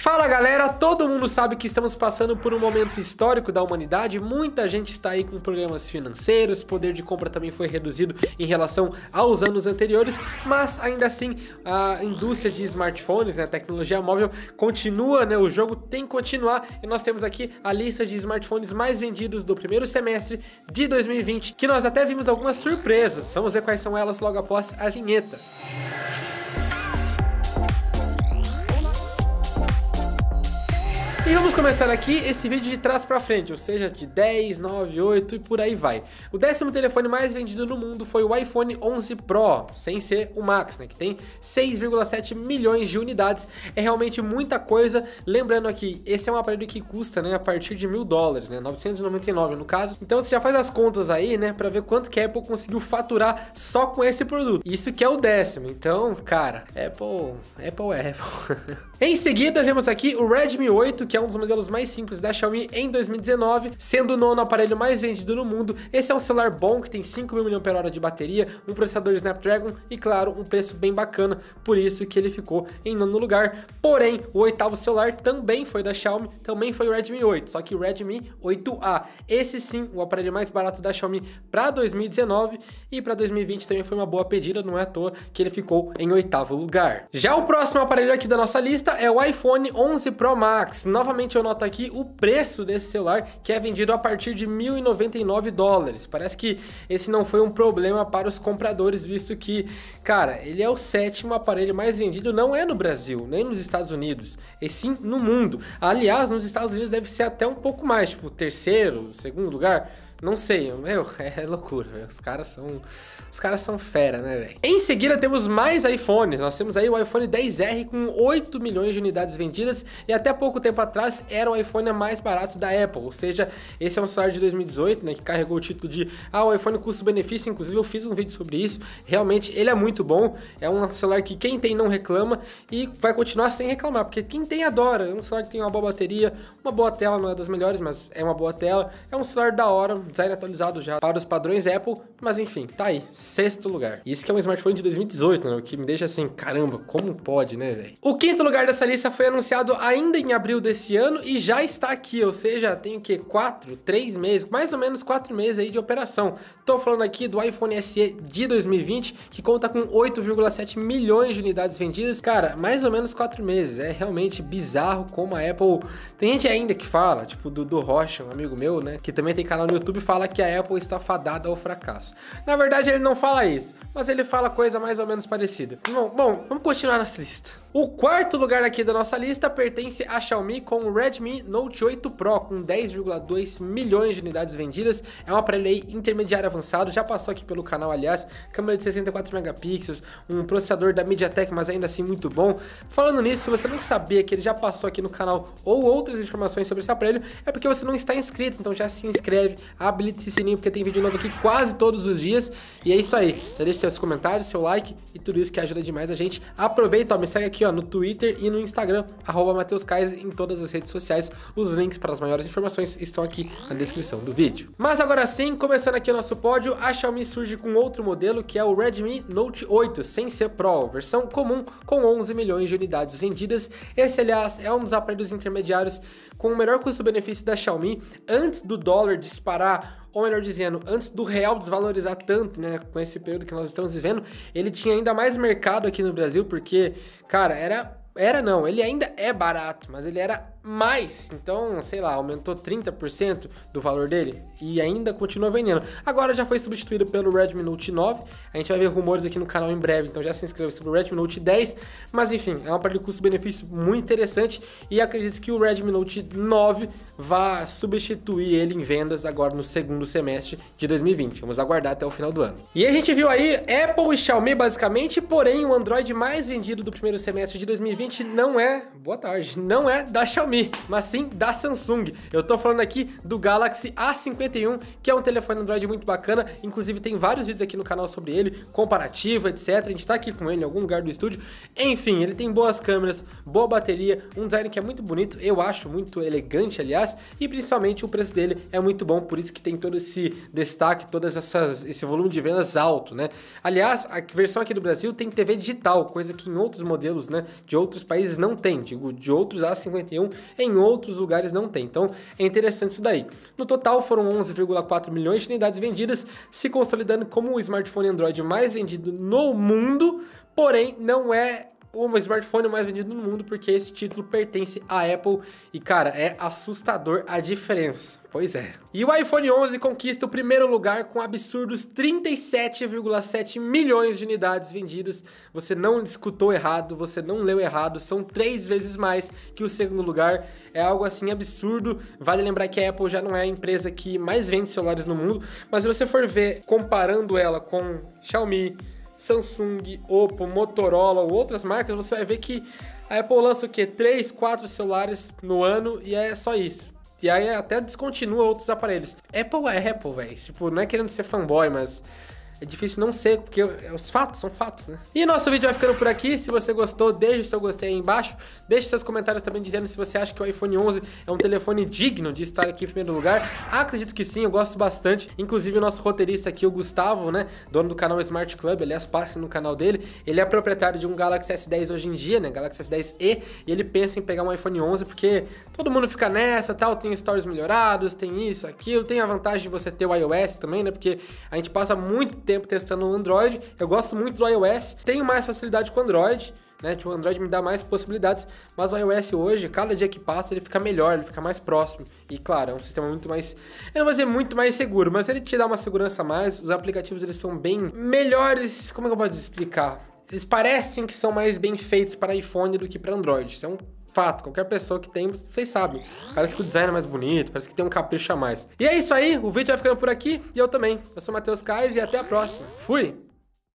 Fala galera, todo mundo sabe que estamos passando por um momento histórico da humanidade, muita gente está aí com problemas financeiros, poder de compra também foi reduzido em relação aos anos anteriores, mas ainda assim a indústria de smartphones, né, a tecnologia móvel continua, né, o jogo tem que continuar e nós temos aqui a lista de smartphones mais vendidos do primeiro semestre de 2020, que nós até vimos algumas surpresas, vamos ver quais são elas logo após a vinheta. E vamos começar aqui esse vídeo de trás para frente, ou seja, de 10, 9, 8 e por aí vai. O décimo telefone mais vendido no mundo foi o iPhone 11 Pro, sem ser o Max, né, que tem 6,7 milhões de unidades. É realmente muita coisa. Lembrando aqui, esse é um aparelho que custa, né, a partir de mil dólares, né, 999 no caso. Então você já faz as contas aí, né, para ver quanto que a Apple conseguiu faturar só com esse produto. Isso que é o décimo. Então, cara, Apple, Apple é Apple. em seguida, vemos aqui o Redmi 8, que é é um dos modelos mais simples da Xiaomi em 2019, sendo o nono aparelho mais vendido no mundo. Esse é um celular bom que tem 5.000 mAh de bateria, um processador Snapdragon e, claro, um preço bem bacana, por isso que ele ficou em nono lugar. Porém, o oitavo celular também foi da Xiaomi, também foi o Redmi 8, só que o Redmi 8A. Esse sim, o aparelho mais barato da Xiaomi para 2019 e para 2020 também foi uma boa pedida, não é à toa que ele ficou em oitavo lugar. Já o próximo aparelho aqui da nossa lista é o iPhone 11 Pro Max, nova novamente eu noto aqui o preço desse celular, que é vendido a partir de 1.099 dólares. Parece que esse não foi um problema para os compradores, visto que, cara, ele é o sétimo aparelho mais vendido, não é no Brasil, nem nos Estados Unidos, e sim no mundo. Aliás, nos Estados Unidos deve ser até um pouco mais, tipo, terceiro, segundo lugar. Não sei, meu, é loucura. Meu. Os caras são, os caras são fera, né, velho? Em seguida temos mais iPhones. Nós temos aí o iPhone 10R com 8 milhões de unidades vendidas e até pouco tempo atrás era o iPhone mais barato da Apple. Ou seja, esse é um celular de 2018, né, que carregou o título de ah, o iPhone custo-benefício. Inclusive eu fiz um vídeo sobre isso. Realmente ele é muito bom. É um celular que quem tem não reclama e vai continuar sem reclamar, porque quem tem adora. É um celular que tem uma boa bateria, uma boa tela, não é das melhores, mas é uma boa tela. É um celular da hora design atualizado já para os padrões Apple, mas enfim, tá aí, sexto lugar. Isso que é um smartphone de 2018, né? O que me deixa assim, caramba, como pode, né, velho? O quinto lugar dessa lista foi anunciado ainda em abril desse ano e já está aqui, ou seja, tem o que? Quatro, três meses, mais ou menos quatro meses aí de operação. Tô falando aqui do iPhone SE de 2020, que conta com 8,7 milhões de unidades vendidas. Cara, mais ou menos quatro meses. É realmente bizarro como a Apple. Tem gente ainda que fala, tipo, do, do Rocha, um amigo meu, né? Que também tem canal no YouTube YouTube fala que a Apple está fadada ao fracasso. Na verdade, ele não fala isso, mas ele fala coisa mais ou menos parecida. Bom, bom vamos continuar nossa lista. O quarto lugar aqui da nossa lista pertence a Xiaomi com o Redmi Note 8 Pro, com 10,2 milhões de unidades vendidas. É um aparelho aí intermediário avançado, já passou aqui pelo canal, aliás. Câmera de 64 megapixels, um processador da MediaTek, mas ainda assim muito bom. Falando nisso, se você não sabia que ele já passou aqui no canal ou outras informações sobre esse aparelho, é porque você não está inscrito, então já se inscreve, habilite esse sininho porque tem vídeo novo aqui quase todos os dias. E é isso aí. Já então, deixa seus comentários, seu like e tudo isso que ajuda demais a gente. Aproveita, ó, me segue aqui ó, no Twitter e no Instagram, arroba Matheus em todas as redes sociais. Os links para as maiores informações estão aqui na descrição do vídeo. Mas agora sim, começando aqui o nosso pódio, a Xiaomi surge com outro modelo que é o Redmi Note 8, sem ser Pro, versão comum com 11 milhões de unidades vendidas. Esse, aliás, é um dos aparelhos intermediários com o melhor custo-benefício da Xiaomi. Antes do dólar disparar ou melhor dizendo, antes do real desvalorizar tanto, né, com esse período que nós estamos vivendo, ele tinha ainda mais mercado aqui no Brasil, porque, cara, era era não, ele ainda é barato, mas ele era mais. Então, sei lá, aumentou 30% do valor dele e ainda continua vendendo. Agora já foi substituído pelo Redmi Note 9. A gente vai ver rumores aqui no canal em breve, então já se inscreva sobre o Redmi Note 10. Mas enfim, é um aparelho custo-benefício muito interessante e acredito que o Redmi Note 9 vá substituir ele em vendas agora no segundo semestre de 2020. Vamos aguardar até o final do ano. E a gente viu aí Apple e Xiaomi basicamente, porém o Android mais vendido do primeiro semestre de 2020 não é, boa tarde, não é da Xiaomi Xiaomi, mas sim da Samsung. Eu tô falando aqui do Galaxy A51, que é um telefone Android muito bacana, inclusive tem vários vídeos aqui no canal sobre ele, comparativo, etc. A gente tá aqui com ele em algum lugar do estúdio. Enfim, ele tem boas câmeras, boa bateria, um design que é muito bonito, eu acho muito elegante, aliás, e principalmente o preço dele é muito bom, por isso que tem todo esse destaque, todo esse volume de vendas alto, né? Aliás, a versão aqui do Brasil tem TV digital, coisa que em outros modelos, né, de outros países não tem, digo, de outros A51 em outros lugares não tem. Então é interessante isso daí. No total foram 11,4 milhões de unidades vendidas, se consolidando como o smartphone Android mais vendido no mundo, porém não é o smartphone mais vendido no mundo, porque esse título pertence à Apple e, cara, é assustador a diferença. Pois é. E o iPhone 11 conquista o primeiro lugar com absurdos 37,7 milhões de unidades vendidas. Você não escutou errado, você não leu errado, são três vezes mais que o segundo lugar. É algo assim absurdo. Vale lembrar que a Apple já não é a empresa que mais vende celulares no mundo, mas se você for ver comparando ela com Xiaomi, Samsung, Oppo, Motorola ou outras marcas, você vai ver que a Apple lança o quê? 3, 4 celulares no ano e é só isso. E aí até descontinua outros aparelhos. Apple é Apple, velho. Tipo, não é querendo ser fanboy, mas é difícil não ser, porque é os fatos são fatos, né? E nosso vídeo vai ficando por aqui. Se você gostou, deixe seu gostei aí embaixo. Deixe seus comentários também dizendo se você acha que o iPhone 11 é um telefone digno de estar aqui em primeiro lugar. Acredito que sim, eu gosto bastante. Inclusive o nosso roteirista aqui, o Gustavo, né? Dono do canal Smart Club, aliás, passe no canal dele. Ele é proprietário de um Galaxy S10 hoje em dia, né? Galaxy S10e. E ele pensa em pegar um iPhone 11 porque todo mundo fica nessa, tal. Tem stories melhorados, tem isso, aquilo. Tem a vantagem de você ter o iOS também, né? Porque a gente passa muito tempo testando o Android. Eu gosto muito do iOS, tenho mais facilidade com o Android. Né? Tipo, o Android me dá mais possibilidades, mas o iOS hoje, cada dia que passa, ele fica melhor, ele fica mais próximo. E claro, é um sistema muito mais. Eu não vou dizer muito mais seguro, mas ele te dá uma segurança a mais. Os aplicativos eles são bem melhores. Como é que eu posso explicar? Eles parecem que são mais bem feitos para iPhone do que para Android. Isso é um fato, qualquer pessoa que tem, vocês sabem. Parece que o design é mais bonito, parece que tem um capricho a mais. E é isso aí, o vídeo vai ficando por aqui e eu também. Eu sou o Matheus Kais e até a próxima. Fui!